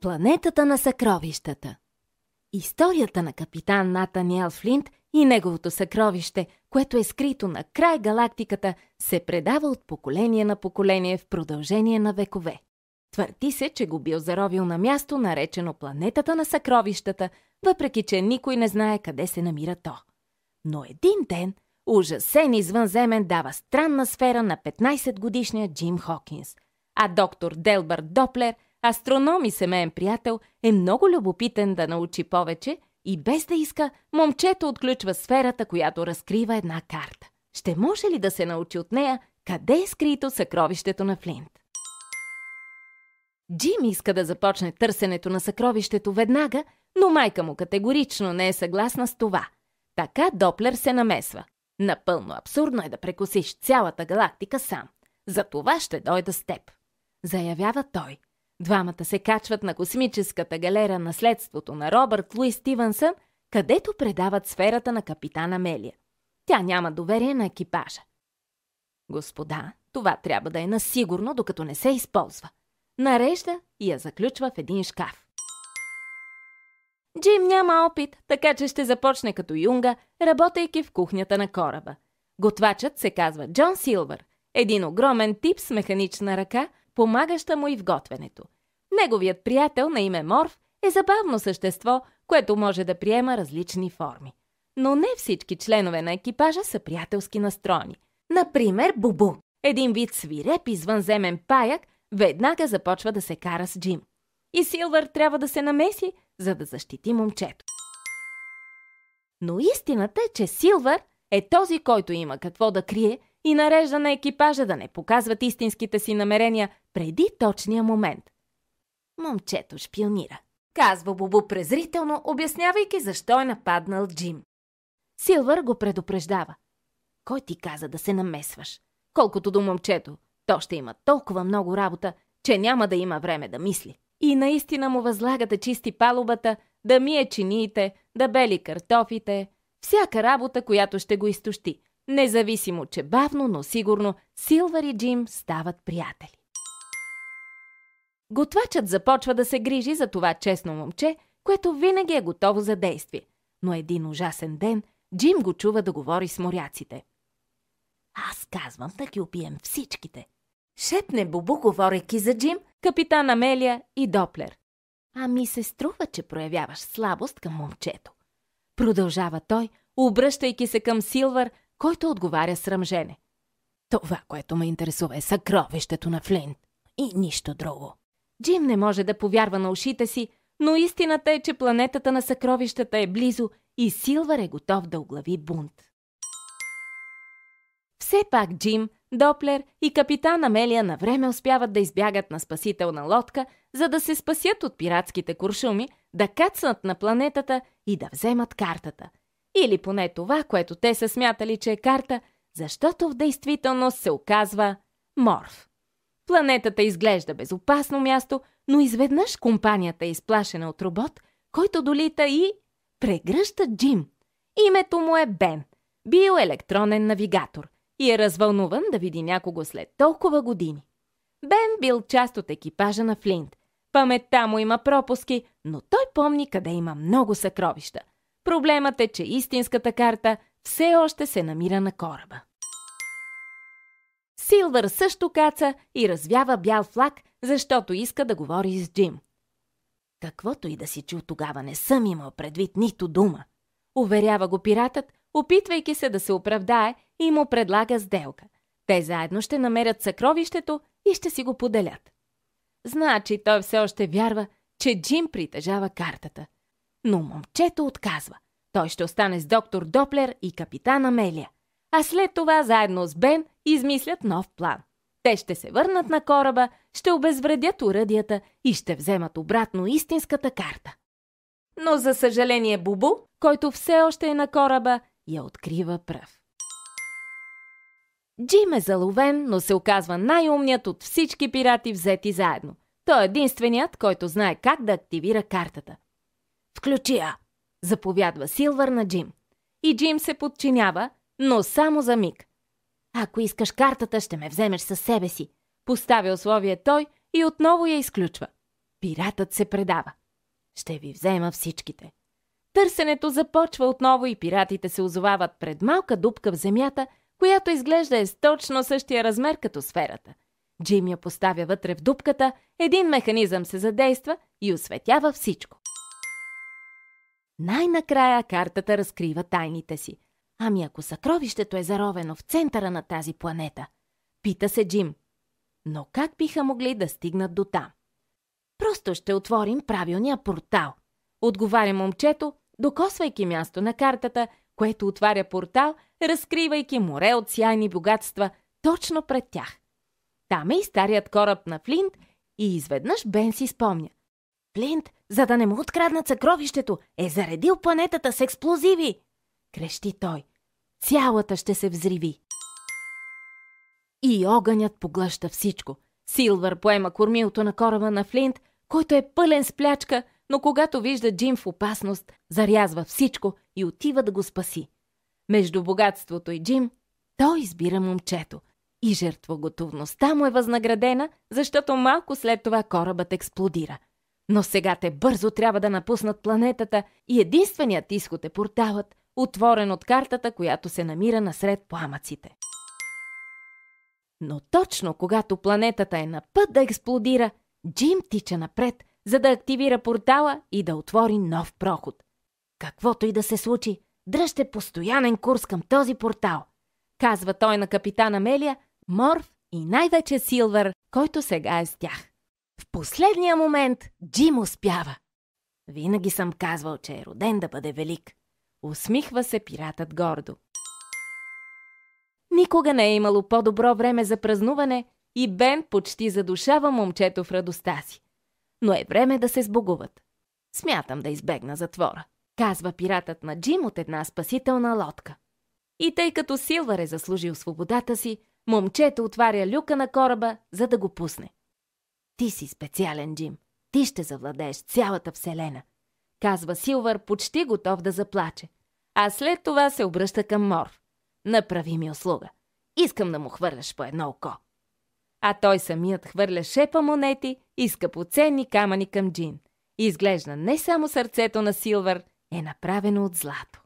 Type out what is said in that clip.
Планетата на съкровищата Историята на капитан Натаниел Флинт и неговото съкровище, което е скрито на край галактиката, се предава от поколение на поколение в продължение на векове. Твърди се, че го бил заровил на място, наречено планетата на съкровищата, въпреки че никой не знае къде се намира то. Но един ден ужасен извънземен дава странна сфера на 15-годишния Джим Хокинс, а доктор Делбър Доплер – Астроном и семейен приятел е много любопитен да научи повече и без да иска, момчето отключва сферата, която разкрива една карта. Ще може ли да се научи от нея къде е скрито съкровището на Флинт? Джим иска да започне търсенето на съкровището веднага, но майка му категорично не е съгласна с това. Така Доплер се намесва. Напълно абсурдно е да прекусиш цялата галактика сам. За това ще дойда с теб. Заявява той – Двамата се качват на космическата галера наследството на Робърт Луи Стивенсън, където предават сферата на капитана Мелия. Тя няма доверие на екипажа. Господа, това трябва да е насигурно, докато не се използва. Нарежда и я заключва в един шкаф. Джим няма опит, така че ще започне като Юнга, работейки в кухнята на кораба. Готвачът се казва Джон Силвър, един огромен тип с механична ръка – помагаща му и в готвенето. Неговият приятел на име Морф е забавно същество, което може да приема различни форми. Но не всички членове на екипажа са приятелски настроени. Например, Бубу, един вид свиреп извънземен паяк, веднага започва да се кара с Джим. И Силвър трябва да се намеси, за да защити момчето. Но истината е, че Силвър е този, който има какво да крие и нарежда на екипажа да не показват истинските си намерения преди точния момент. Момчето шпионира. Казва Бобо презрително, обяснявайки защо е нападнал Джим. Силвър го предупреждава. Кой ти каза да се намесваш? Колкото до момчето, то ще има толкова много работа, че няма да има време да мисли. И наистина му възлага да чисти палубата, да мие чиниите, да бели картофите, всяка работа, която ще го изтощи – Независимо, че бавно, но сигурно, Силвар и Джим стават приятели. Готвачът започва да се грижи за това честно момче, което винаги е готово за действие. Но един ужасен ден Джим го чува да говори с моряците. Аз казвам да ги убием всичките. Шепне Бубу, говорейки за Джим, капитан Амелия и Доплер. Ами се струва, че проявяваш слабост към момчето. Продължава той, обръщайки се към Силвар който отговаря срамжене. Това, което ме интересува е съкровището на Флинт и нищо друго. Джим не може да повярва на ушите си, но истината е, че планетата на съкровищата е близо и Силвар е готов да оглави бунт. Все пак Джим, Доплер и капитан Амелия на време успяват да избягат на спасителна лодка, за да се спасят от пиратските куршуми, да кацнат на планетата и да вземат картата – или поне това, което те са смятали, че е карта, защото в действителност се оказва морф. Планетата изглежда безопасно място, но изведнъж компанията е изплашена от робот, който долита и прегръща Джим. Името му е Бен. Бил електронен навигатор и е развълнуван да види някого след толкова години. Бен бил част от екипажа на Флинт. Паметта му има пропуски, но той помни къде има много съкровища. Проблемът е, че истинската карта все още се намира на кораба. Силвър също каца и развява бял флаг, защото иска да говори с Джим. Каквото и да си чул тогава, не съм имал предвид нито дума. Уверява го пиратът, опитвайки се да се оправдае и му предлага сделка. Те заедно ще намерят съкровището и ще си го поделят. Значи той все още вярва, че Джим притежава картата – но момчето отказва. Той ще остане с доктор Доплер и капитан Амелия. А след това заедно с Бен измислят нов план. Те ще се върнат на кораба, ще обезвредят уръдията и ще вземат обратно истинската карта. Но за съжаление Бубу, който все още е на кораба, я открива пръв. Джим е заловен, но се оказва най-умният от всички пирати взети заедно. Той е единственият, който знае как да активира картата. Включи я! Заповядва Силвър на Джим. И Джим се подчинява, но само за миг. Ако искаш картата, ще ме вземеш със себе си. Поставя условие той и отново я изключва. Пиратът се предава. Ще ви взема всичките. Търсенето започва отново и пиратите се озовават пред малка дупка в земята, която изглежда е с точно същия размер като сферата. Джим я поставя вътре в дупката, един механизъм се задейства и осветява всичко. Най-накрая картата разкрива тайните си. Ами ако съкровището е заровено в центъра на тази планета? Пита се Джим. Но как биха могли да стигнат до там? Просто ще отворим правилния портал. Отговаря момчето, докосвайки място на картата, което отваря портал, разкривайки море от сяйни богатства точно пред тях. Там е и старият кораб на Флинт и изведнъж Бен си спомня. Плинт, за да не му откраднат съкровището, е заредил планетата с експлозиви! Крещи той. Цялата ще се взриви. И огънят поглъща всичко. Силвър поема кормилото на кораба на Флинт, който е пълен с плячка, но когато вижда Джим в опасност, зарязва всичко и отива да го спаси. Между богатството и Джим, той избира момчето. И жертвоготовността му е възнаградена, защото малко след това корабът експлодира – но сега те бързо трябва да напуснат планетата и единственият изход е порталът, отворен от картата, която се намира насред пламъците. Но точно когато планетата е на път да експлодира, Джим тича напред, за да активира портала и да отвори нов проход. Каквото и да се случи, дръжте постоянен курс към този портал, казва той на капитана Мелия, Морф и най-вече Силвър, който сега е с тях. В последния момент Джим успява. Винаги съм казвал, че е роден да бъде велик. Усмихва се пиратът гордо. Никога не е имало по-добро време за празнуване и Бен почти задушава момчето в радостта си. Но е време да се сбогуват. Смятам да избегна затвора, казва пиратът на Джим от една спасителна лодка. И тъй като Силвар е заслужил свободата си, момчето отваря люка на кораба, за да го пусне. Ти си специален, Джим. Ти ще завладееш цялата вселена. Казва Силвър, почти готов да заплаче. А след това се обръща към Мор. Направи ми услуга. Искам да му хвърляш по едно око. А той самият хвърля шепа монети и скъпоценни камъни към Джин. Изглежда не само сърцето на Силвър е направено от злато.